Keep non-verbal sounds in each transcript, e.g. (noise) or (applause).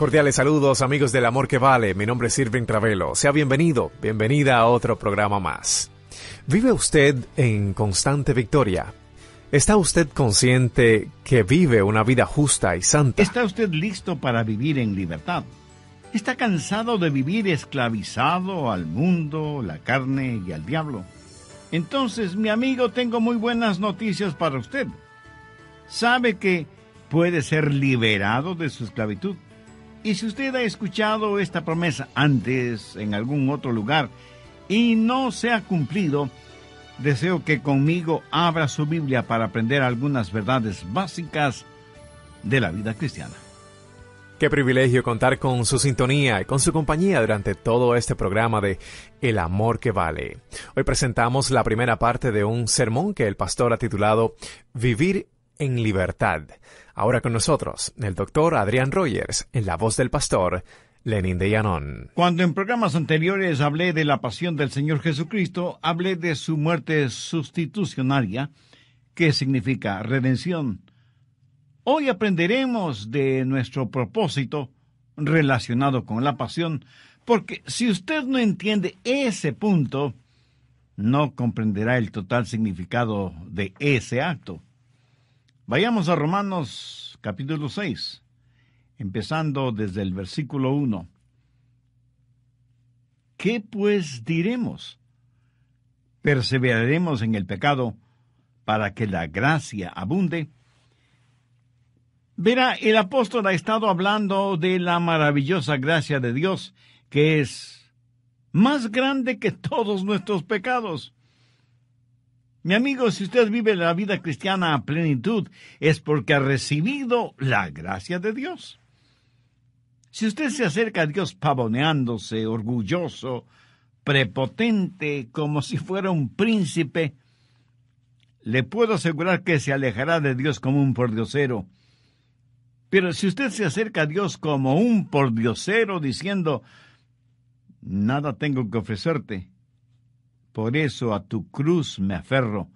Cordiales saludos amigos del amor que vale, mi nombre es Irving Travelo, sea bienvenido, bienvenida a otro programa más. ¿Vive usted en constante victoria? ¿Está usted consciente que vive una vida justa y santa? ¿Está usted listo para vivir en libertad? ¿Está cansado de vivir esclavizado al mundo, la carne y al diablo? Entonces, mi amigo, tengo muy buenas noticias para usted. Sabe que puede ser liberado de su esclavitud y si usted ha escuchado esta promesa antes en algún otro lugar y no se ha cumplido, deseo que conmigo abra su Biblia para aprender algunas verdades básicas de la vida cristiana. Qué privilegio contar con su sintonía y con su compañía durante todo este programa de El amor que vale. Hoy presentamos la primera parte de un sermón que el pastor ha titulado Vivir en libertad. Ahora con nosotros, el doctor Adrián Rogers, en la voz del pastor Lenin de Llanón. Cuando en programas anteriores hablé de la pasión del Señor Jesucristo, hablé de su muerte sustitucionaria, que significa redención. Hoy aprenderemos de nuestro propósito relacionado con la pasión, porque si usted no entiende ese punto, no comprenderá el total significado de ese acto. Vayamos a Romanos capítulo 6, empezando desde el versículo 1. ¿Qué pues diremos? ¿Perseveraremos en el pecado para que la gracia abunde? Verá, el apóstol ha estado hablando de la maravillosa gracia de Dios, que es más grande que todos nuestros pecados. Mi amigo, si usted vive la vida cristiana a plenitud, es porque ha recibido la gracia de Dios. Si usted se acerca a Dios pavoneándose, orgulloso, prepotente, como si fuera un príncipe, le puedo asegurar que se alejará de Dios como un pordiosero. Pero si usted se acerca a Dios como un pordiosero diciendo, nada tengo que ofrecerte, por eso a tu cruz me aferro.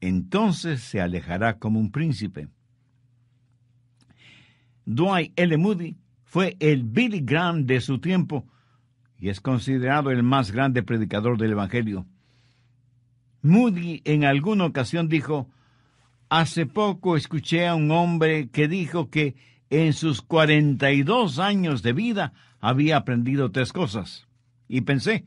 Entonces se alejará como un príncipe. Dwight L. Moody fue el Billy Graham de su tiempo y es considerado el más grande predicador del Evangelio. Moody en alguna ocasión dijo, Hace poco escuché a un hombre que dijo que en sus 42 años de vida había aprendido tres cosas. Y pensé,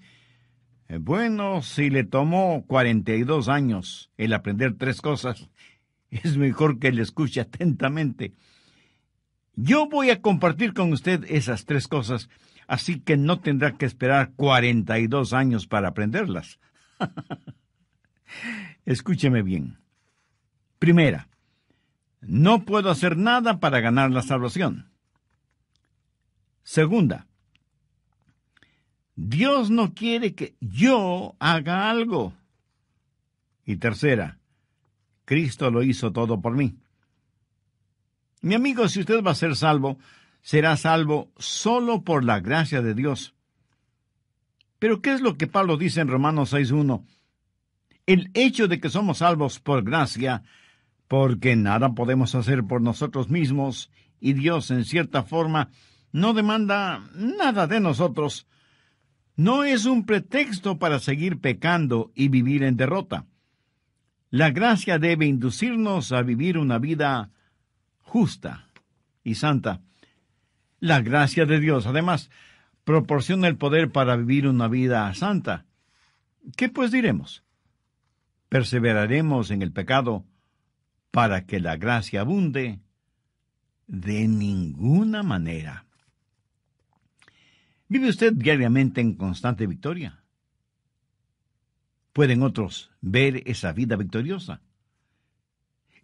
eh, bueno, si le tomó 42 años el aprender tres cosas, (laughs) es mejor que le escuche atentamente. Yo voy a compartir con usted esas tres cosas, así que no tendrá que esperar 42 años para aprenderlas. (laughs) Escúcheme bien. Primera, no puedo hacer nada para ganar la salvación. Segunda, Dios no quiere que yo haga algo. Y tercera, Cristo lo hizo todo por mí. Mi amigo, si usted va a ser salvo, será salvo solo por la gracia de Dios. Pero ¿qué es lo que Pablo dice en Romanos 6.1? El hecho de que somos salvos por gracia, porque nada podemos hacer por nosotros mismos, y Dios en cierta forma no demanda nada de nosotros, no es un pretexto para seguir pecando y vivir en derrota. La gracia debe inducirnos a vivir una vida justa y santa. La gracia de Dios, además, proporciona el poder para vivir una vida santa. ¿Qué pues diremos? Perseveraremos en el pecado para que la gracia abunde de ninguna manera. ¿Vive usted diariamente en constante victoria? ¿Pueden otros ver esa vida victoriosa?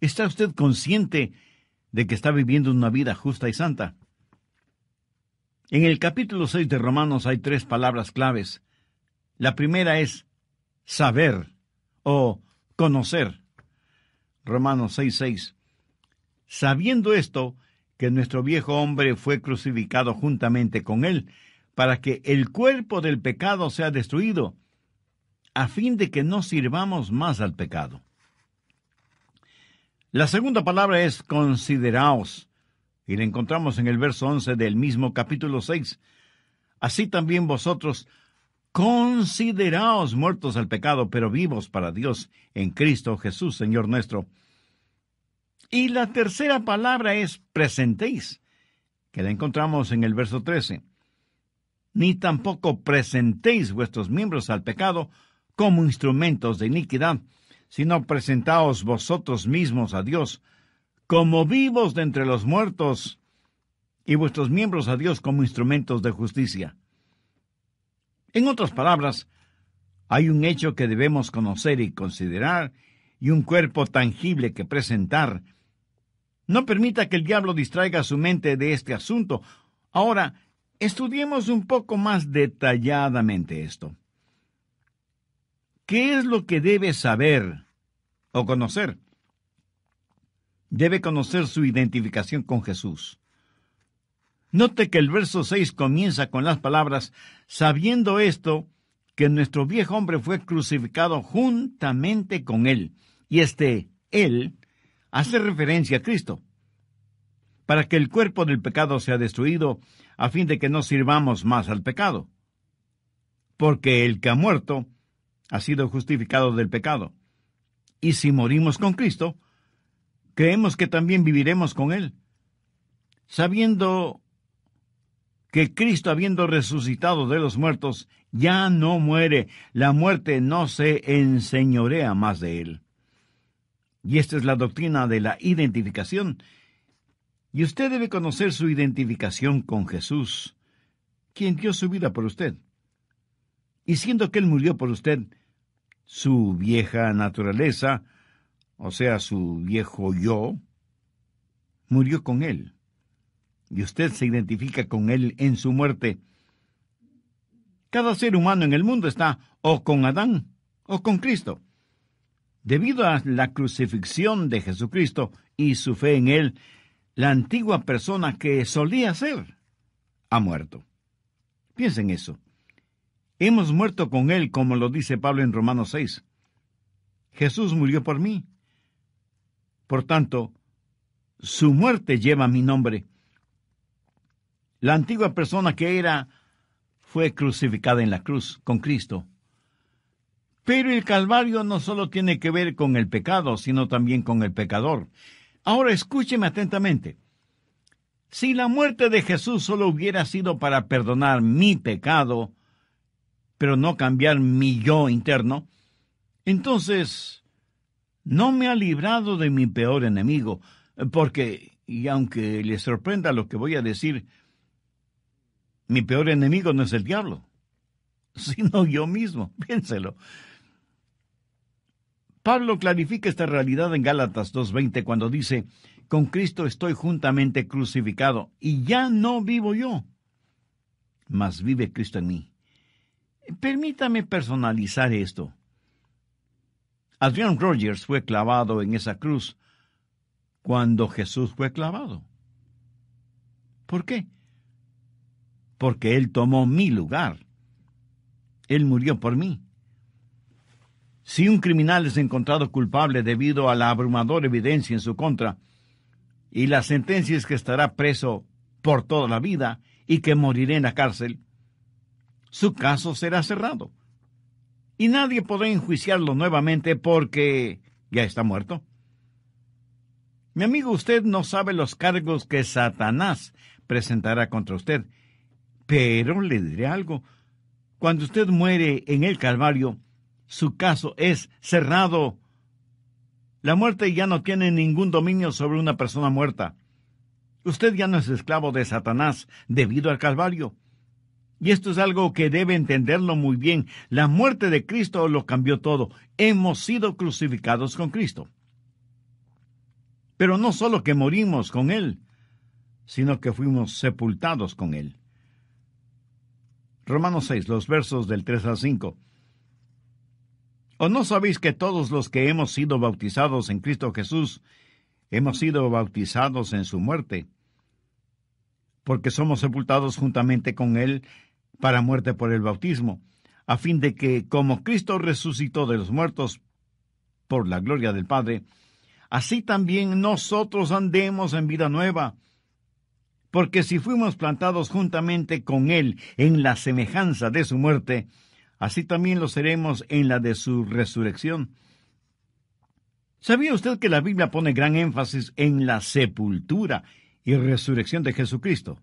¿Está usted consciente de que está viviendo una vida justa y santa? En el capítulo 6 de Romanos hay tres palabras claves. La primera es saber o conocer. Romanos 6:6. 6. Sabiendo esto, que nuestro viejo hombre fue crucificado juntamente con él, para que el cuerpo del pecado sea destruido, a fin de que no sirvamos más al pecado. La segunda palabra es consideraos, y la encontramos en el verso 11 del mismo capítulo 6. Así también vosotros consideraos muertos al pecado, pero vivos para Dios en Cristo Jesús, Señor nuestro. Y la tercera palabra es presentéis, que la encontramos en el verso 13 ni tampoco presentéis vuestros miembros al pecado como instrumentos de iniquidad, sino presentaos vosotros mismos a Dios como vivos de entre los muertos y vuestros miembros a Dios como instrumentos de justicia. En otras palabras, hay un hecho que debemos conocer y considerar y un cuerpo tangible que presentar. No permita que el diablo distraiga su mente de este asunto. Ahora, Estudiemos un poco más detalladamente esto. ¿Qué es lo que debe saber o conocer? Debe conocer su identificación con Jesús. Note que el verso 6 comienza con las palabras, sabiendo esto, que nuestro viejo hombre fue crucificado juntamente con él. Y este él hace referencia a Cristo para que el cuerpo del pecado sea destruido, a fin de que no sirvamos más al pecado. Porque el que ha muerto ha sido justificado del pecado. Y si morimos con Cristo, creemos que también viviremos con Él, sabiendo que Cristo, habiendo resucitado de los muertos, ya no muere, la muerte no se enseñorea más de Él. Y esta es la doctrina de la identificación y usted debe conocer su identificación con Jesús, quien dio su vida por usted. Y siendo que Él murió por usted, su vieja naturaleza, o sea, su viejo yo, murió con Él. Y usted se identifica con Él en su muerte. Cada ser humano en el mundo está o con Adán o con Cristo. Debido a la crucifixión de Jesucristo y su fe en Él, la antigua persona que solía ser ha muerto. Piensen eso. Hemos muerto con Él, como lo dice Pablo en Romanos 6. Jesús murió por mí. Por tanto, su muerte lleva mi nombre. La antigua persona que era fue crucificada en la cruz con Cristo. Pero el Calvario no solo tiene que ver con el pecado, sino también con el pecador. Ahora escúcheme atentamente. Si la muerte de Jesús solo hubiera sido para perdonar mi pecado, pero no cambiar mi yo interno, entonces no me ha librado de mi peor enemigo, porque, y aunque le sorprenda lo que voy a decir, mi peor enemigo no es el diablo, (laughs) sino yo mismo, piénselo. Pablo clarifica esta realidad en Gálatas 2.20 cuando dice, con Cristo estoy juntamente crucificado y ya no vivo yo, mas vive Cristo en mí. Permítame personalizar esto. Adrián Rogers fue clavado en esa cruz cuando Jesús fue clavado. ¿Por qué? Porque Él tomó mi lugar. Él murió por mí. Si un criminal es encontrado culpable debido a la abrumadora evidencia en su contra, y la sentencia es que estará preso por toda la vida y que morirá en la cárcel, su caso será cerrado. Y nadie podrá enjuiciarlo nuevamente porque ya está muerto. Mi amigo, usted no sabe los cargos que Satanás presentará contra usted. Pero le diré algo. Cuando usted muere en el Calvario, su caso es cerrado. La muerte ya no tiene ningún dominio sobre una persona muerta. Usted ya no es esclavo de Satanás debido al Calvario. Y esto es algo que debe entenderlo muy bien. La muerte de Cristo lo cambió todo. Hemos sido crucificados con Cristo. Pero no solo que morimos con Él, sino que fuimos sepultados con Él. Romanos 6, los versos del 3 al 5. ¿O no sabéis que todos los que hemos sido bautizados en Cristo Jesús, hemos sido bautizados en su muerte? Porque somos sepultados juntamente con Él para muerte por el bautismo, a fin de que, como Cristo resucitó de los muertos por la gloria del Padre, así también nosotros andemos en vida nueva. Porque si fuimos plantados juntamente con Él en la semejanza de su muerte, así también lo seremos en la de su resurrección. ¿Sabía usted que la Biblia pone gran énfasis en la sepultura y resurrección de Jesucristo?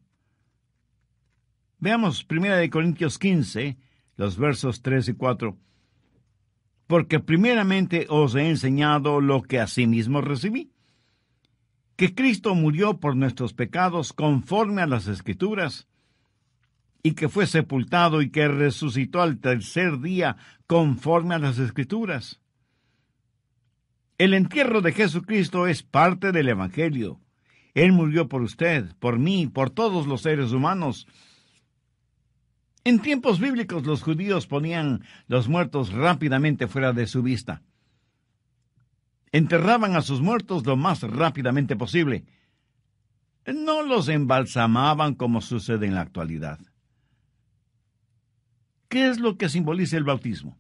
Veamos 1 Corintios 15, los versos 3 y 4. Porque primeramente os he enseñado lo que asimismo recibí, que Cristo murió por nuestros pecados conforme a las Escrituras, y que fue sepultado y que resucitó al tercer día conforme a las escrituras. El entierro de Jesucristo es parte del Evangelio. Él murió por usted, por mí, por todos los seres humanos. En tiempos bíblicos los judíos ponían los muertos rápidamente fuera de su vista. Enterraban a sus muertos lo más rápidamente posible. No los embalsamaban como sucede en la actualidad. ¿Qué es lo que simboliza el bautismo?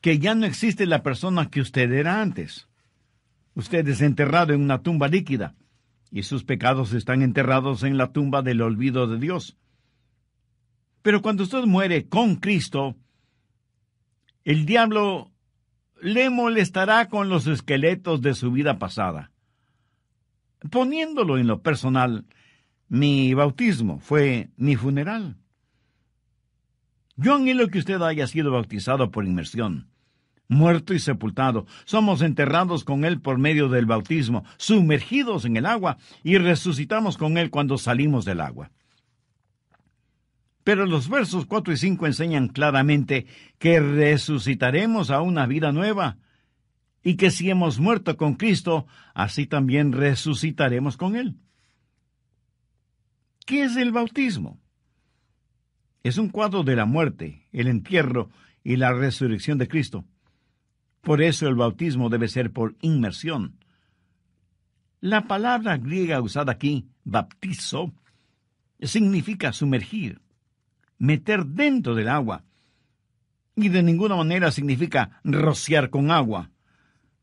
Que ya no existe la persona que usted era antes. Usted es enterrado en una tumba líquida y sus pecados están enterrados en la tumba del olvido de Dios. Pero cuando usted muere con Cristo, el diablo le molestará con los esqueletos de su vida pasada. Poniéndolo en lo personal, mi bautismo fue mi funeral. Yo anhelo que usted haya sido bautizado por inmersión. Muerto y sepultado, somos enterrados con Él por medio del bautismo, sumergidos en el agua y resucitamos con Él cuando salimos del agua. Pero los versos 4 y 5 enseñan claramente que resucitaremos a una vida nueva y que si hemos muerto con Cristo, así también resucitaremos con Él. ¿Qué es el bautismo? es un cuadro de la muerte, el entierro y la resurrección de Cristo. Por eso el bautismo debe ser por inmersión. La palabra griega usada aquí, baptizo, significa sumergir, meter dentro del agua, y de ninguna manera significa rociar con agua,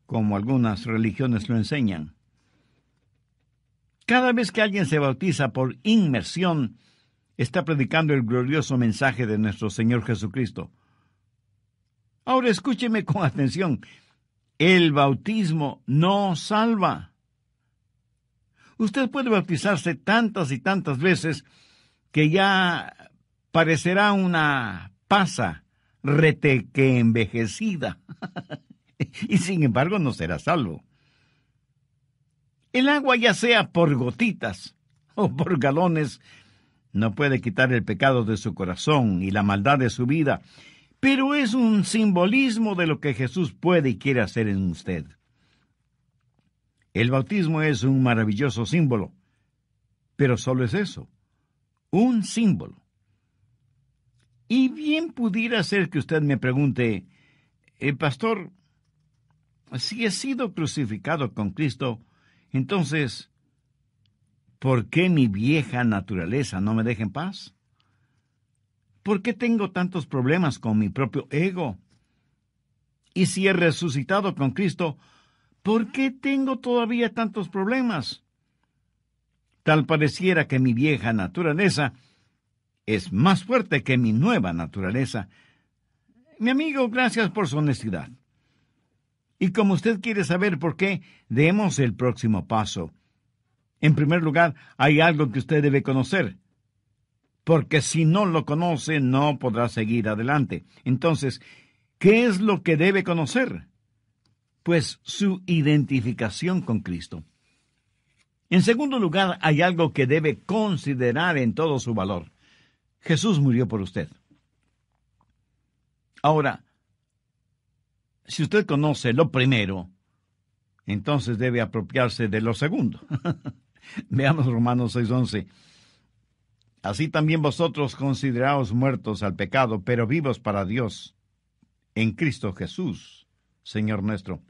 como algunas religiones lo enseñan. Cada vez que alguien se bautiza por inmersión, está predicando el glorioso mensaje de nuestro Señor Jesucristo. Ahora escúcheme con (laughs) atención. El bautismo no salva. Usted puede bautizarse tantas y tantas veces que ya parecerá una pasa reteque envejecida. (laughs) y sin embargo no será salvo. El agua, ya sea por gotitas o por galones, no puede quitar el pecado de su corazón y la maldad de su vida, pero es un simbolismo de lo que Jesús puede y quiere hacer en usted. El bautismo es un maravilloso símbolo, pero solo es eso, un símbolo. Y bien pudiera ser que usted me pregunte, el eh, pastor, si he sido crucificado con Cristo, entonces, ¿Por qué mi vieja naturaleza no me deja en paz? ¿Por qué tengo tantos problemas con mi propio ego? Y si he resucitado con Cristo, ¿por qué tengo todavía tantos problemas? Tal pareciera que mi vieja naturaleza es más fuerte que mi nueva naturaleza. Mi amigo, gracias por su honestidad. Y como usted quiere saber por qué, demos el próximo paso. En primer lugar, hay algo que usted debe conocer, porque si no lo conoce, no podrá seguir adelante. Entonces, ¿qué es lo que debe conocer? Pues su identificación con Cristo. En segundo lugar, hay algo que debe considerar en todo su valor. Jesús murió por usted. Ahora, si usted conoce lo primero, entonces debe apropiarse de lo segundo. (laughs) (laughs) Veamos Romanos 6:11. Así también vosotros consideraos muertos al pecado, pero vivos para Dios, en Cristo Jesús, Señor nuestro.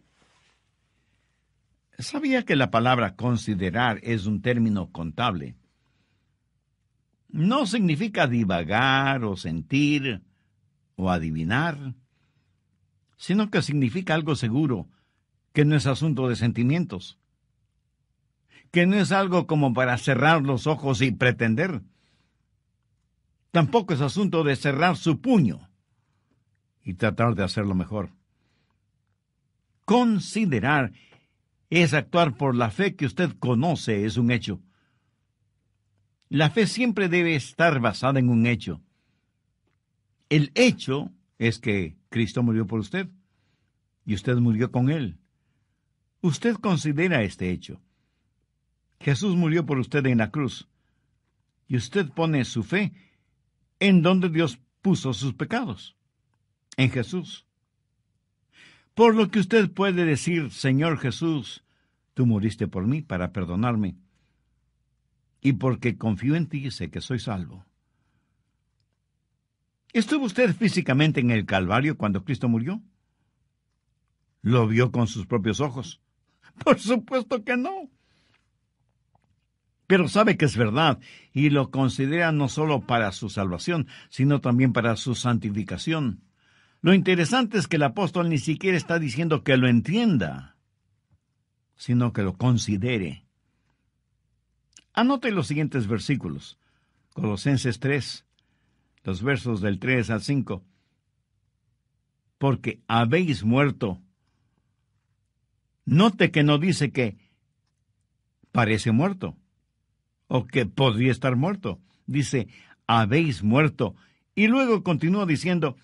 ¿Sabía que la palabra considerar es un término contable? No significa divagar o sentir o adivinar, sino que significa algo seguro, que no es asunto de sentimientos que no es algo como para cerrar los ojos y pretender. Tampoco es asunto de cerrar su puño y tratar de hacerlo mejor. Considerar es actuar por la fe que usted conoce, es un hecho. La fe siempre debe estar basada en un hecho. El hecho es que Cristo murió por usted y usted murió con él. Usted considera este hecho. Jesús murió por usted en la cruz. Y usted pone su fe en donde Dios puso sus pecados, en Jesús. Por lo que usted puede decir, Señor Jesús, tú muriste por mí para perdonarme. Y porque confío en ti, sé que soy salvo. ¿Estuvo usted físicamente en el Calvario cuando Cristo murió? ¿Lo vio con sus propios ojos? Por supuesto que no pero sabe que es verdad y lo considera no solo para su salvación, sino también para su santificación. Lo interesante es que el apóstol ni siquiera está diciendo que lo entienda, sino que lo considere. Anote los siguientes versículos. Colosenses 3, los versos del 3 al 5. Porque habéis muerto. Note que no dice que parece muerto o que podría estar muerto. Dice, habéis muerto. Y luego continúa diciendo,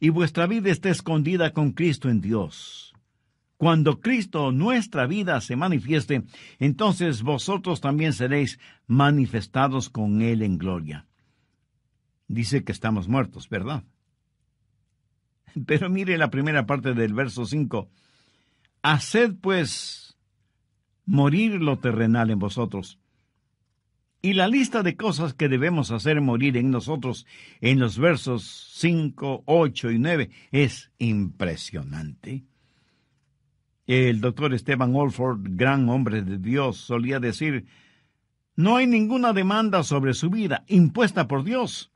y vuestra vida está escondida con Cristo en Dios. Cuando Cristo, nuestra vida, se manifieste, entonces vosotros también seréis manifestados con Él en gloria. Dice que estamos muertos, ¿verdad? (laughs) Pero mire la primera parte del verso 5. Haced pues morir lo terrenal en vosotros y la lista de cosas que debemos hacer morir en nosotros en los versos 5, 8 y 9 es impresionante. El doctor Esteban Olford, gran hombre de Dios, solía decir, no hay ninguna demanda sobre su vida impuesta por Dios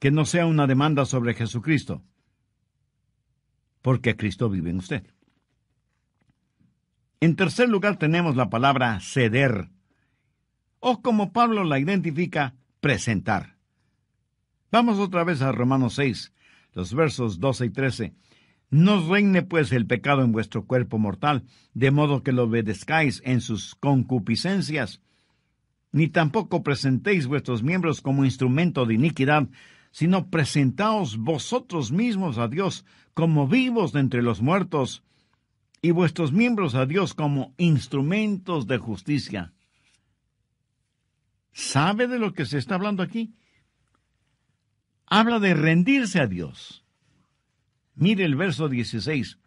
que no sea una demanda sobre Jesucristo, porque Cristo vive en usted. En tercer lugar tenemos la palabra ceder o como Pablo la identifica, presentar. Vamos otra vez a Romanos 6, los versos 12 y 13. No reine pues el pecado en vuestro cuerpo mortal, de modo que lo obedezcáis en sus concupiscencias, ni tampoco presentéis vuestros miembros como instrumento de iniquidad, sino presentaos vosotros mismos a Dios como vivos de entre los muertos, y vuestros miembros a Dios como instrumentos de justicia. ¿Sabe de lo que se está hablando aquí? Habla de rendirse a Dios. Mire el verso 16.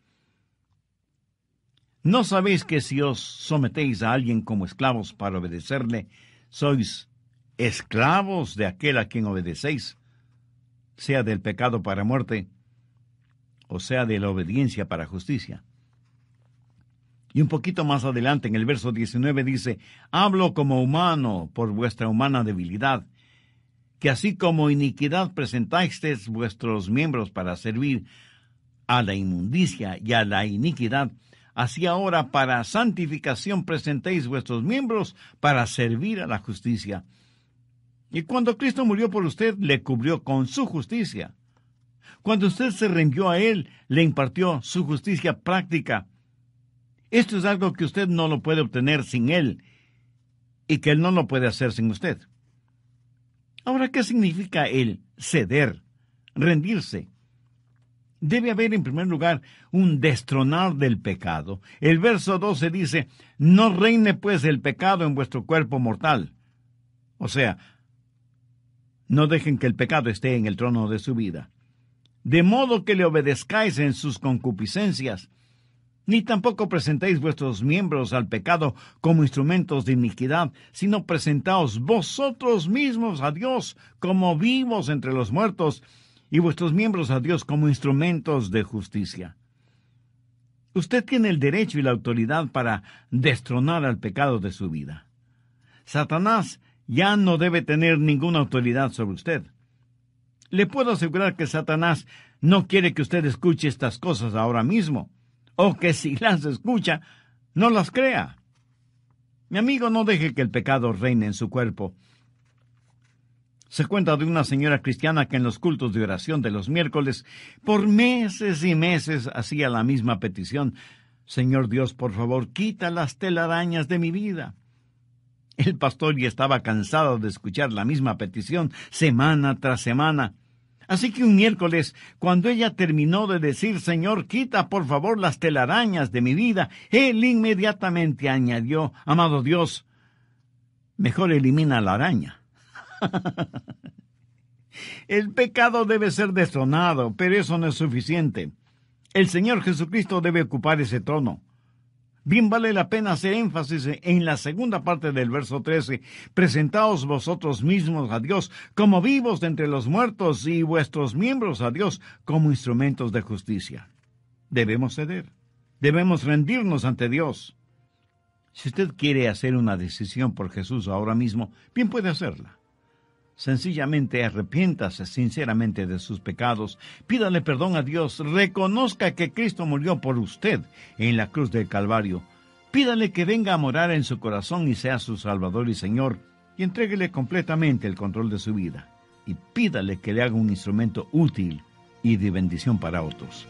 ¿No sabéis que si os sometéis a alguien como esclavos para obedecerle, sois esclavos de aquel a quien obedecéis, sea del pecado para muerte, o sea de la obediencia para justicia? Y un poquito más adelante, en el verso 19, dice, hablo como humano por vuestra humana debilidad, que así como iniquidad presentáis vuestros miembros para servir a la inmundicia y a la iniquidad, así ahora para santificación presentéis vuestros miembros para servir a la justicia. Y cuando Cristo murió por usted, le cubrió con su justicia. Cuando usted se rindió a Él, le impartió su justicia práctica. Esto es algo que usted no lo puede obtener sin Él y que Él no lo puede hacer sin usted. Ahora, ¿qué significa el ceder, rendirse? Debe haber en primer lugar un destronar del pecado. El verso 12 dice, no reine pues el pecado en vuestro cuerpo mortal. O sea, no dejen que el pecado esté en el trono de su vida. De modo que le obedezcáis en sus concupiscencias, ni tampoco presentéis vuestros miembros al pecado como instrumentos de iniquidad, sino presentaos vosotros mismos a Dios como vivos entre los muertos, y vuestros miembros a Dios como instrumentos de justicia. Usted tiene el derecho y la autoridad para destronar al pecado de su vida. Satanás ya no debe tener ninguna autoridad sobre usted. Le puedo asegurar que Satanás no quiere que usted escuche estas cosas ahora mismo o que si las escucha, no las crea. Mi amigo, no deje que el pecado reine en su cuerpo. Se cuenta de una señora cristiana que en los cultos de oración de los miércoles, por meses y meses hacía la misma petición. Señor Dios, por favor, quita las telarañas de mi vida. El pastor ya estaba cansado de escuchar la misma petición semana tras semana. Así que un miércoles, cuando ella terminó de decir, Señor, quita por favor las telarañas de mi vida, él inmediatamente añadió, amado Dios, mejor elimina la araña. (laughs) El pecado debe ser destronado, pero eso no es suficiente. El Señor Jesucristo debe ocupar ese trono. Bien vale la pena hacer énfasis en la segunda parte del verso 13. Presentaos vosotros mismos a Dios como vivos de entre los muertos y vuestros miembros a Dios como instrumentos de justicia. Debemos ceder. Debemos rendirnos ante Dios. Si usted quiere hacer una decisión por Jesús ahora mismo, bien puede hacerla. Sencillamente arrepiéntase sinceramente de sus pecados, pídale perdón a Dios, reconozca que Cristo murió por usted en la cruz del Calvario, pídale que venga a morar en su corazón y sea su Salvador y Señor, y entréguele completamente el control de su vida, y pídale que le haga un instrumento útil y de bendición para otros.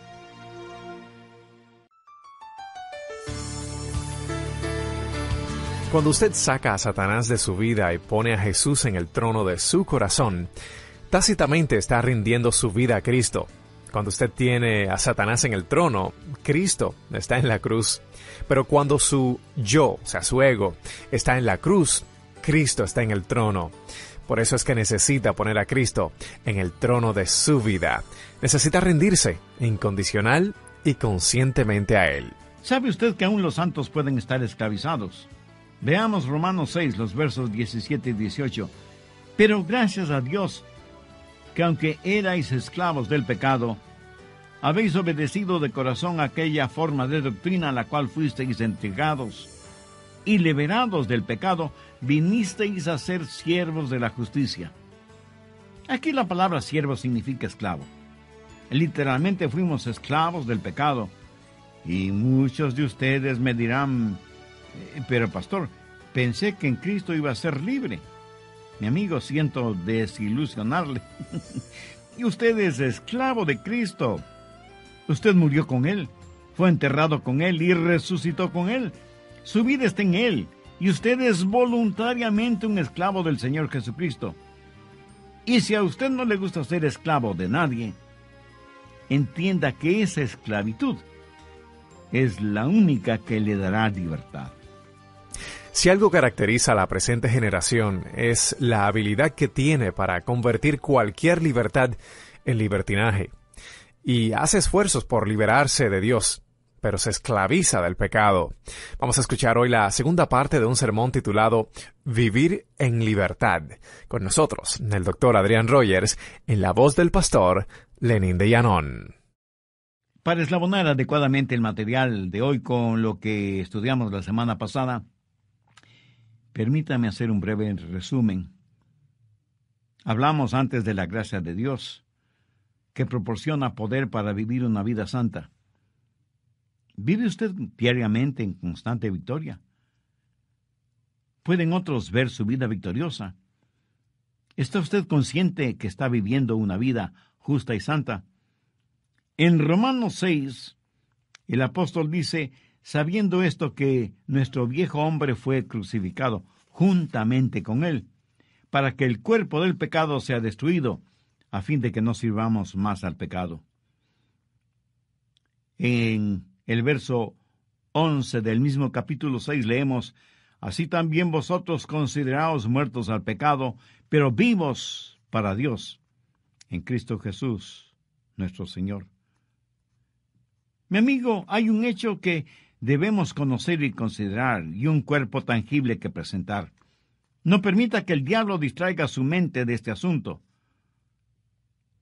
Cuando usted saca a Satanás de su vida y pone a Jesús en el trono de su corazón, tácitamente está rindiendo su vida a Cristo. Cuando usted tiene a Satanás en el trono, Cristo está en la cruz. Pero cuando su yo, o sea, su ego, está en la cruz, Cristo está en el trono. Por eso es que necesita poner a Cristo en el trono de su vida. Necesita rendirse incondicional y conscientemente a Él. ¿Sabe usted que aún los santos pueden estar esclavizados? Veamos Romanos 6, los versos 17 y 18. Pero gracias a Dios, que aunque erais esclavos del pecado, habéis obedecido de corazón aquella forma de doctrina a la cual fuisteis entregados, y liberados del pecado, vinisteis a ser siervos de la justicia. Aquí la palabra siervo significa esclavo. Literalmente fuimos esclavos del pecado. Y muchos de ustedes me dirán, eh, pero pastor, pensé que en Cristo iba a ser libre. Mi amigo, siento desilusionarle. (laughs) y usted es esclavo de Cristo. Usted murió con Él, fue enterrado con Él y resucitó con Él. Su vida está en Él y usted es voluntariamente un esclavo del Señor Jesucristo. Y si a usted no le gusta ser esclavo de nadie, entienda que esa esclavitud es la única que le dará libertad. Si algo caracteriza a la presente generación es la habilidad que tiene para convertir cualquier libertad en libertinaje, y hace esfuerzos por liberarse de Dios, pero se esclaviza del pecado. Vamos a escuchar hoy la segunda parte de un sermón titulado Vivir en libertad, con nosotros, el doctor Adrián Rogers, en la voz del pastor Lenín de Llanón. Para eslabonar adecuadamente el material de hoy con lo que estudiamos la semana pasada, Permítame hacer un breve resumen. Hablamos antes de la gracia de Dios, que proporciona poder para vivir una vida santa. ¿Vive usted diariamente en constante victoria? ¿Pueden otros ver su vida victoriosa? ¿Está usted consciente que está viviendo una vida justa y santa? En Romanos 6, el apóstol dice, sabiendo esto que nuestro viejo hombre fue crucificado juntamente con él, para que el cuerpo del pecado sea destruido, a fin de que no sirvamos más al pecado. En el verso 11 del mismo capítulo 6 leemos, Así también vosotros consideraos muertos al pecado, pero vivos para Dios, en Cristo Jesús, nuestro Señor. Mi amigo, hay un hecho que debemos conocer y considerar y un cuerpo tangible que presentar. No permita que el diablo distraiga su mente de este asunto.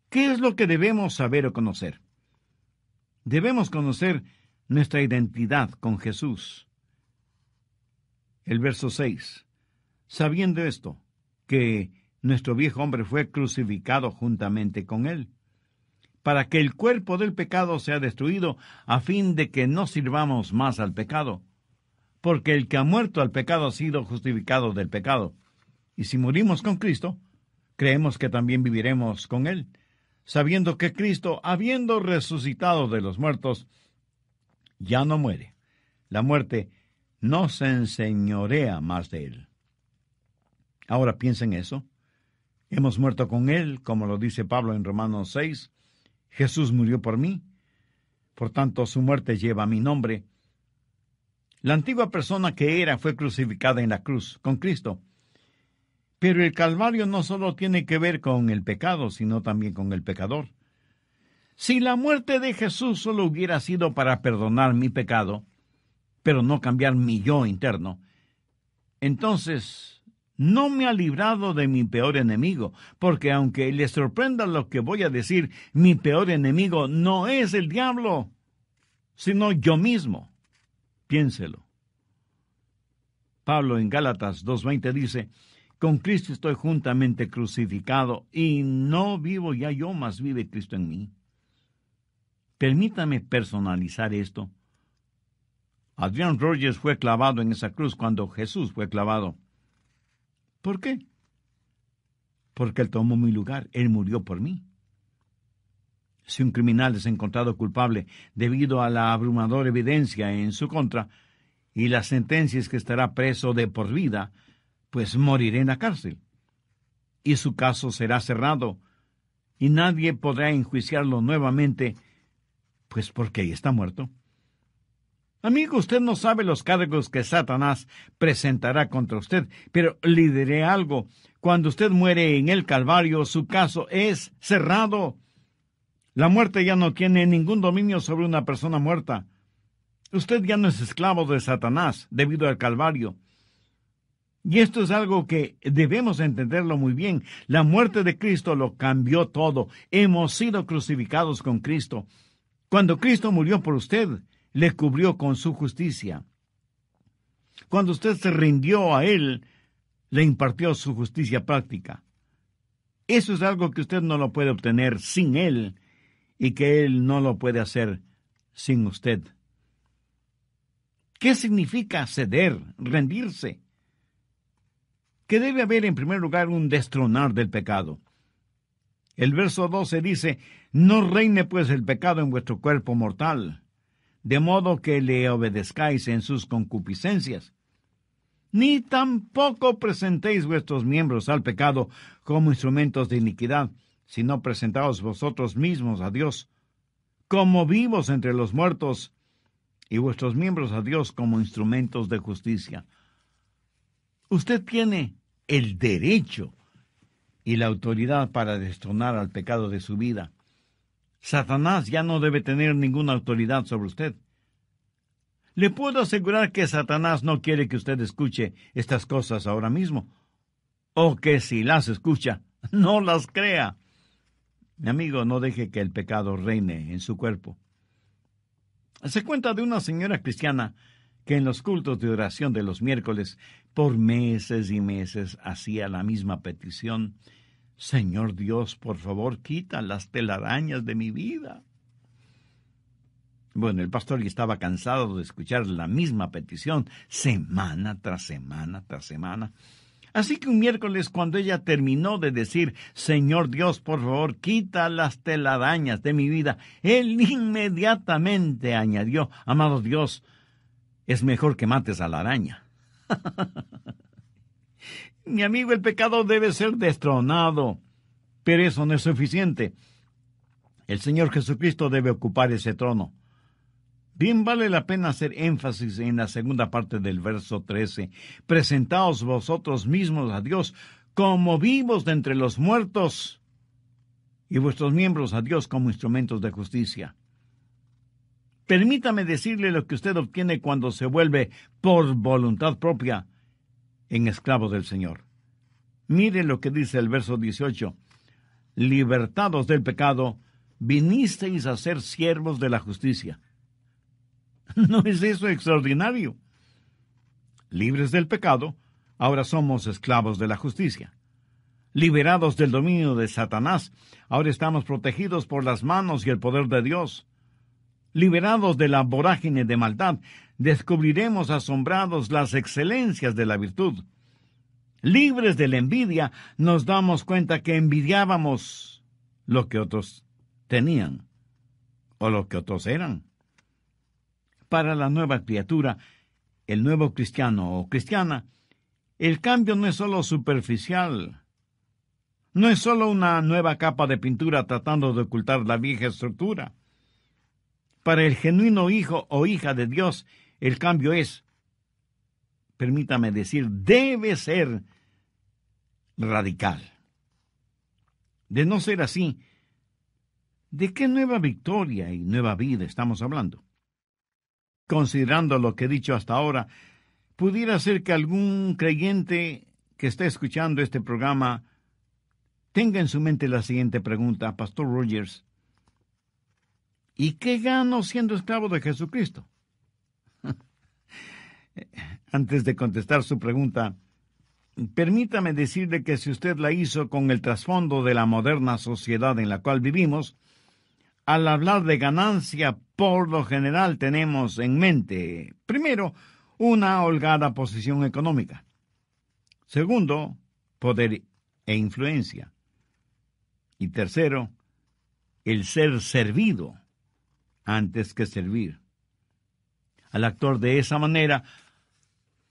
¿Qué es lo que debemos saber o conocer? Debemos conocer nuestra identidad con Jesús. El verso 6. Sabiendo esto, que nuestro viejo hombre fue crucificado juntamente con él, para que el cuerpo del pecado sea destruido, a fin de que no sirvamos más al pecado. Porque el que ha muerto al pecado ha sido justificado del pecado. Y si morimos con Cristo, creemos que también viviremos con Él, sabiendo que Cristo, habiendo resucitado de los muertos, ya no muere. La muerte no se enseñorea más de Él. Ahora piensen eso. Hemos muerto con Él, como lo dice Pablo en Romanos 6, Jesús murió por mí. Por tanto, su muerte lleva mi nombre. La antigua persona que era fue crucificada en la cruz con Cristo. Pero el Calvario no solo tiene que ver con el pecado, sino también con el pecador. Si la muerte de Jesús solo hubiera sido para perdonar mi pecado, pero no cambiar mi yo interno, entonces no me ha librado de mi peor enemigo, porque aunque le sorprenda lo que voy a decir, mi peor enemigo no es el diablo, sino yo mismo. Piénselo. Pablo en Gálatas 2.20 dice, con Cristo estoy juntamente crucificado y no vivo ya yo, mas vive Cristo en mí. Permítame personalizar esto. Adrián Rogers fue clavado en esa cruz cuando Jesús fue clavado. ¿Por qué? Porque Él tomó mi lugar, Él murió por mí. Si un criminal es encontrado culpable debido a la abrumadora evidencia en su contra, y la sentencia es que estará preso de por vida, pues moriré en la cárcel. Y su caso será cerrado, y nadie podrá enjuiciarlo nuevamente, pues porque está muerto. Amigo, usted no sabe los cargos que Satanás presentará contra usted, pero le diré algo. Cuando usted muere en el Calvario, su caso es cerrado. La muerte ya no tiene ningún dominio sobre una persona muerta. Usted ya no es esclavo de Satanás debido al Calvario. Y esto es algo que debemos entenderlo muy bien. La muerte de Cristo lo cambió todo. Hemos sido crucificados con Cristo. Cuando Cristo murió por usted, le cubrió con su justicia. Cuando usted se rindió a Él, le impartió su justicia práctica. Eso es algo que usted no lo puede obtener sin Él y que Él no lo puede hacer sin usted. ¿Qué significa ceder, rendirse? Que debe haber en primer lugar un destronar del pecado. El verso 12 dice, No reine pues el pecado en vuestro cuerpo mortal, de modo que le obedezcáis en sus concupiscencias. Ni tampoco presentéis vuestros miembros al pecado como instrumentos de iniquidad, sino presentaos vosotros mismos a Dios como vivos entre los muertos y vuestros miembros a Dios como instrumentos de justicia. Usted tiene el derecho y la autoridad para destronar al pecado de su vida. Satanás ya no debe tener ninguna autoridad sobre usted. Le puedo asegurar que Satanás no quiere que usted escuche estas cosas ahora mismo, o que si las escucha, (laughs) no las crea. Mi amigo, no deje que el pecado reine en su cuerpo. Se cuenta de una señora cristiana que en los cultos de oración de los miércoles, por meses y meses, hacía la misma petición Señor Dios, por favor, quita las telarañas de mi vida. Bueno, el pastor ya estaba cansado de escuchar la misma petición semana tras semana tras semana. Así que un miércoles, cuando ella terminó de decir, Señor Dios, por favor, quita las telarañas de mi vida, él inmediatamente añadió, amado Dios, es mejor que mates a la araña. (laughs) Mi amigo, el pecado debe ser destronado, pero eso no es suficiente. El Señor Jesucristo debe ocupar ese trono. Bien vale la pena hacer énfasis en la segunda parte del verso 13. Presentaos vosotros mismos a Dios como vivos de entre los muertos y vuestros miembros a Dios como instrumentos de justicia. Permítame decirle lo que usted obtiene cuando se vuelve por voluntad propia en esclavos del Señor. Mire lo que dice el verso 18. Libertados del pecado, vinisteis a ser siervos de la justicia. (laughs) ¿No es eso extraordinario? Libres del pecado, ahora somos esclavos de la justicia. Liberados del dominio de Satanás, ahora estamos protegidos por las manos y el poder de Dios. Liberados de la vorágine de maldad, descubriremos asombrados las excelencias de la virtud. Libres de la envidia, nos damos cuenta que envidiábamos lo que otros tenían o lo que otros eran. Para la nueva criatura, el nuevo cristiano o cristiana, el cambio no es solo superficial, no es solo una nueva capa de pintura tratando de ocultar la vieja estructura. Para el genuino hijo o hija de Dios, el cambio es, permítame decir, debe ser radical. De no ser así, ¿de qué nueva victoria y nueva vida estamos hablando? Considerando lo que he dicho hasta ahora, pudiera ser que algún creyente que esté escuchando este programa tenga en su mente la siguiente pregunta, Pastor Rogers. ¿Y qué gano siendo esclavo de Jesucristo? antes de contestar su pregunta, permítame decirle que si usted la hizo con el trasfondo de la moderna sociedad en la cual vivimos, al hablar de ganancia, por lo general tenemos en mente, primero, una holgada posición económica. Segundo, poder e influencia. Y tercero, el ser servido antes que servir. Al actor de esa manera,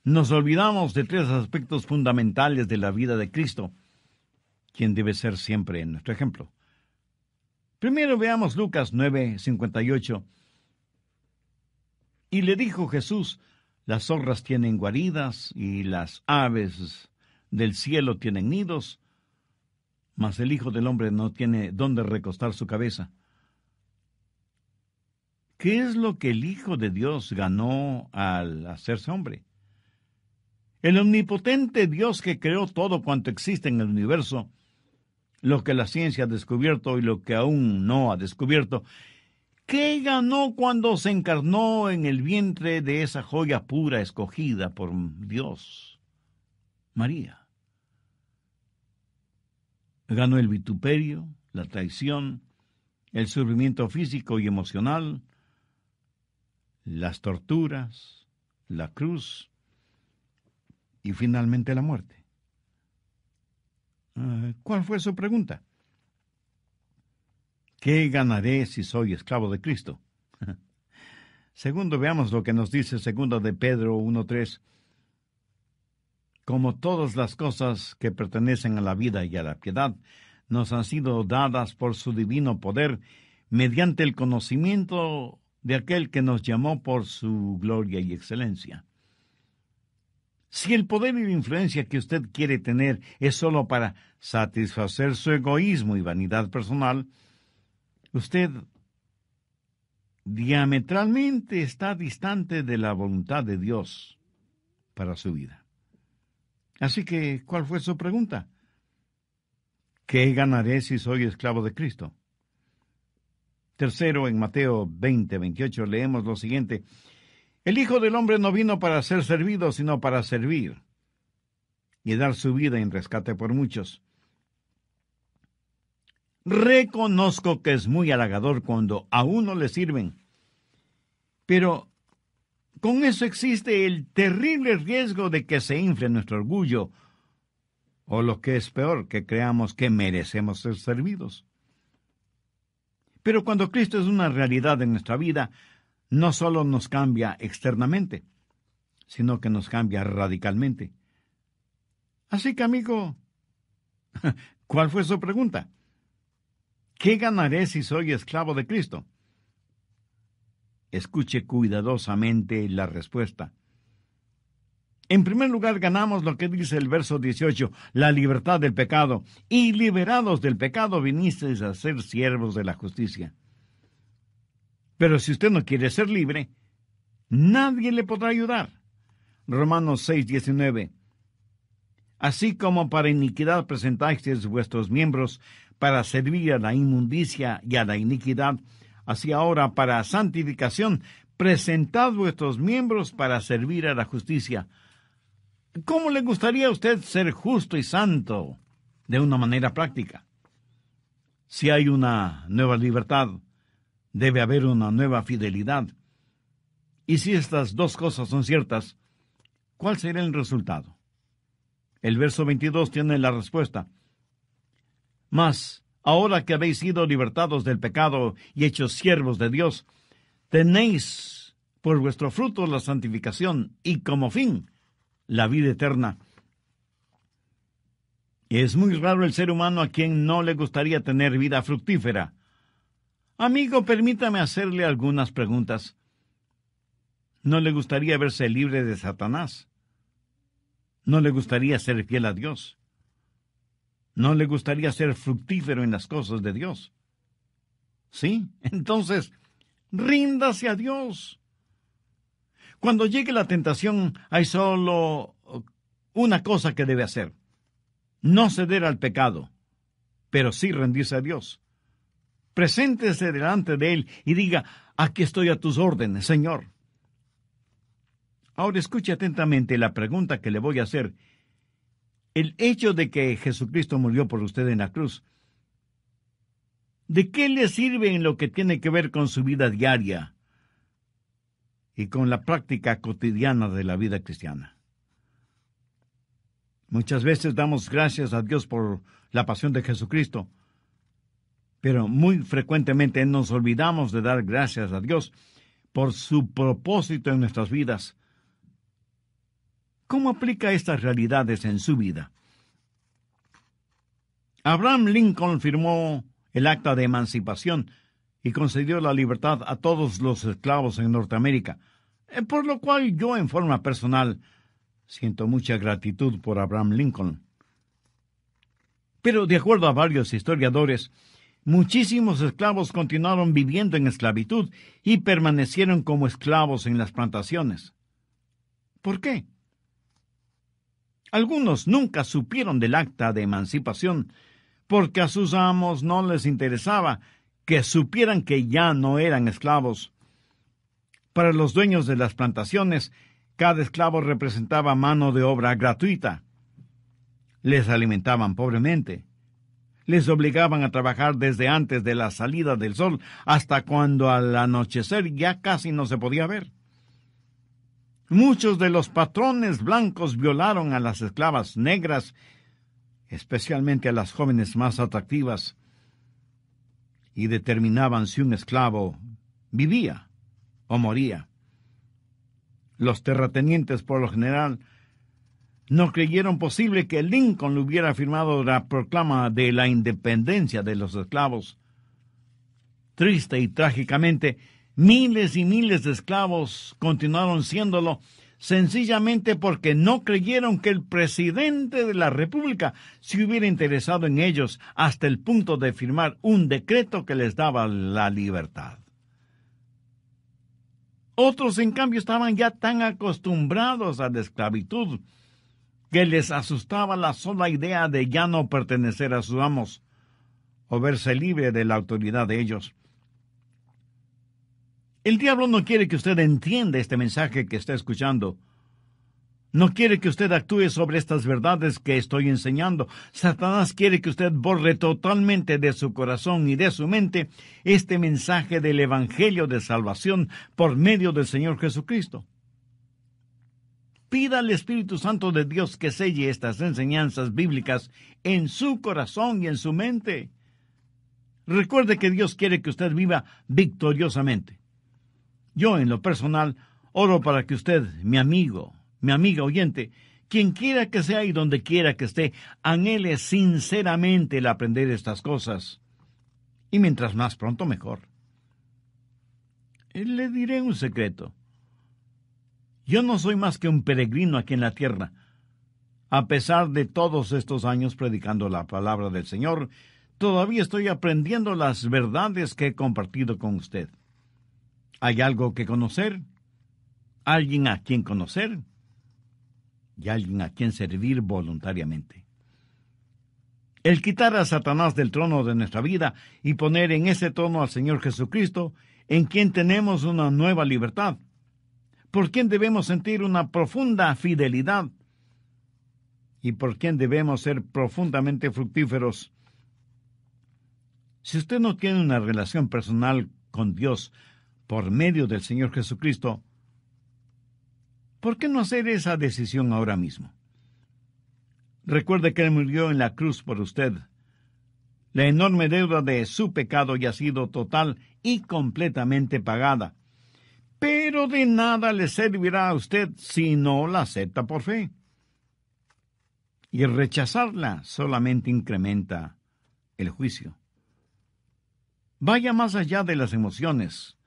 nos olvidamos de tres aspectos fundamentales de la vida de Cristo, quien debe ser siempre nuestro ejemplo. Primero veamos Lucas 9, 58. Y le dijo Jesús, las zorras tienen guaridas y las aves del cielo tienen nidos, mas el Hijo del Hombre no tiene dónde recostar su cabeza. ¿Qué es lo que el Hijo de Dios ganó al hacerse hombre? El omnipotente Dios que creó todo cuanto existe en el universo, lo que la ciencia ha descubierto y lo que aún no ha descubierto, ¿qué ganó cuando se encarnó en el vientre de esa joya pura escogida por Dios? María. Ganó el vituperio, la traición, el sufrimiento físico y emocional, las torturas, la cruz, y finalmente la muerte. Ah, ¿Cuál fue su pregunta? ¿Qué ganaré si soy esclavo de Cristo? (laughs) Segundo, veamos lo que nos dice segundo de Pedro 1.3. Como todas las cosas que pertenecen a la vida y a la piedad nos han sido dadas por su divino poder mediante el conocimiento de aquel que nos llamó por su gloria y excelencia. Si el poder y la influencia que usted quiere tener es solo para satisfacer su egoísmo y vanidad personal, usted diametralmente está distante de la voluntad de Dios para su vida. Así que, ¿cuál fue su pregunta? ¿Qué ganaré si soy esclavo de Cristo? Tercero, en Mateo 20, 28 leemos lo siguiente. El Hijo del Hombre no vino para ser servido, sino para servir y dar su vida en rescate por muchos. Reconozco que es muy halagador cuando a uno le sirven, pero con eso existe el terrible riesgo de que se infle nuestro orgullo, o lo que es peor, que creamos que merecemos ser servidos. Pero cuando Cristo es una realidad en nuestra vida, no solo nos cambia externamente, sino que nos cambia radicalmente. Así que, amigo, (laughs) ¿cuál fue su pregunta? ¿Qué ganaré si soy esclavo de Cristo? Escuche cuidadosamente la respuesta. En primer lugar, ganamos lo que dice el verso 18, la libertad del pecado, y liberados del pecado vinisteis a ser siervos de la justicia. Pero si usted no quiere ser libre, nadie le podrá ayudar. Romanos 6, 19. Así como para iniquidad presentáis vuestros miembros para servir a la inmundicia y a la iniquidad, así ahora para santificación presentad vuestros miembros para servir a la justicia. ¿Cómo le gustaría a usted ser justo y santo de una manera práctica? Si hay una nueva libertad, debe haber una nueva fidelidad. Y si estas dos cosas son ciertas, ¿cuál será el resultado? El verso 22 tiene la respuesta. Mas, ahora que habéis sido libertados del pecado y hechos siervos de Dios, tenéis por vuestro fruto la santificación y como fin la vida eterna. Es muy raro el ser humano a quien no le gustaría tener vida fructífera. Amigo, permítame hacerle algunas preguntas. ¿No le gustaría verse libre de Satanás? ¿No le gustaría ser fiel a Dios? ¿No le gustaría ser fructífero en las cosas de Dios? ¿Sí? Entonces, ríndase a Dios. Cuando llegue la tentación, hay solo una cosa que debe hacer. No ceder al pecado, pero sí rendirse a Dios preséntese delante de Él y diga, aquí estoy a tus órdenes, Señor. Ahora escuche atentamente la pregunta que le voy a hacer. El hecho de que Jesucristo murió por usted en la cruz, ¿de qué le sirve en lo que tiene que ver con su vida diaria y con la práctica cotidiana de la vida cristiana? Muchas veces damos gracias a Dios por la pasión de Jesucristo, pero muy frecuentemente nos olvidamos de dar gracias a Dios por su propósito en nuestras vidas. ¿Cómo aplica estas realidades en su vida? Abraham Lincoln firmó el acta de emancipación y concedió la libertad a todos los esclavos en Norteamérica, eh, por lo cual yo en forma personal siento mucha gratitud por Abraham Lincoln. Pero de acuerdo a varios historiadores, Muchísimos esclavos continuaron viviendo en esclavitud y permanecieron como esclavos en las plantaciones. ¿Por qué? Algunos nunca supieron del acta de emancipación, porque a sus amos no les interesaba que supieran que ya no eran esclavos. Para los dueños de las plantaciones, cada esclavo representaba mano de obra gratuita. Les alimentaban pobremente les obligaban a trabajar desde antes de la salida del sol hasta cuando al anochecer ya casi no se podía ver. Muchos de los patrones blancos violaron a las esclavas negras, especialmente a las jóvenes más atractivas, y determinaban si un esclavo vivía o moría. Los terratenientes por lo general no creyeron posible que Lincoln hubiera firmado la proclama de la independencia de los esclavos. Triste y trágicamente, miles y miles de esclavos continuaron siéndolo sencillamente porque no creyeron que el presidente de la República se hubiera interesado en ellos hasta el punto de firmar un decreto que les daba la libertad. Otros, en cambio, estaban ya tan acostumbrados a la esclavitud que les asustaba la sola idea de ya no pertenecer a sus amos o verse libre de la autoridad de ellos. El diablo no quiere que usted entienda este mensaje que está escuchando. No quiere que usted actúe sobre estas verdades que estoy enseñando. Satanás quiere que usted borre totalmente de su corazón y de su mente este mensaje del Evangelio de Salvación por medio del Señor Jesucristo pida al Espíritu Santo de Dios que selle estas enseñanzas bíblicas en su corazón y en su mente. Recuerde que Dios quiere que usted viva victoriosamente. Yo, en lo personal, oro para que usted, mi amigo, mi amiga oyente, quien quiera que sea y donde quiera que esté, anhele sinceramente el aprender estas cosas. Y mientras más pronto, mejor. Eh, le diré un secreto. Yo no soy más que un peregrino aquí en la tierra. A pesar de todos estos años predicando la palabra del Señor, todavía estoy aprendiendo las verdades que he compartido con usted. ¿Hay algo que conocer? ¿Alguien a quien conocer? Y alguien a quien servir voluntariamente. El quitar a Satanás del trono de nuestra vida y poner en ese trono al Señor Jesucristo, en quien tenemos una nueva libertad, por quién debemos sentir una profunda fidelidad y por quién debemos ser profundamente fructíferos. Si usted no tiene una relación personal con Dios por medio del Señor Jesucristo, ¿por qué no hacer esa decisión ahora mismo? Recuerde que Él murió en la cruz por usted. La enorme deuda de su pecado ya ha sido total y completamente pagada pero de nada le servirá a usted si no la acepta por fe. Y rechazarla solamente incrementa el juicio. Vaya más allá de las emociones,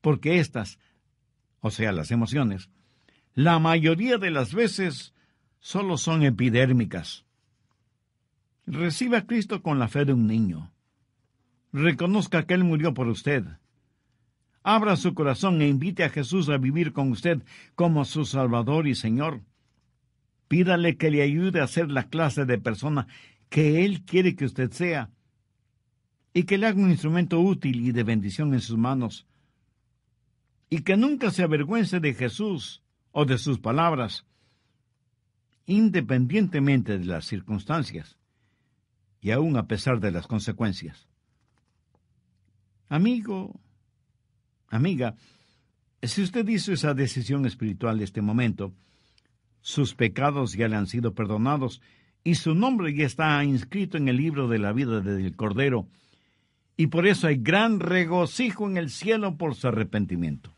porque estas, o sea, las emociones, la mayoría de las veces solo son epidérmicas. Reciba a Cristo con la fe de un niño. Reconozca que Él murió por usted Abra su corazón e invite a Jesús a vivir con usted como su Salvador y Señor. Pídale que le ayude a ser la clase de persona que Él quiere que usted sea y que le haga un instrumento útil y de bendición en sus manos. Y que nunca se avergüence de Jesús o de sus palabras, independientemente de las circunstancias y aún a pesar de las consecuencias. Amigo, Amiga, si usted hizo esa decisión espiritual de este momento, sus pecados ya le han sido perdonados y su nombre ya está inscrito en el libro de la vida del Cordero. Y por eso hay gran regocijo en el cielo por su arrepentimiento.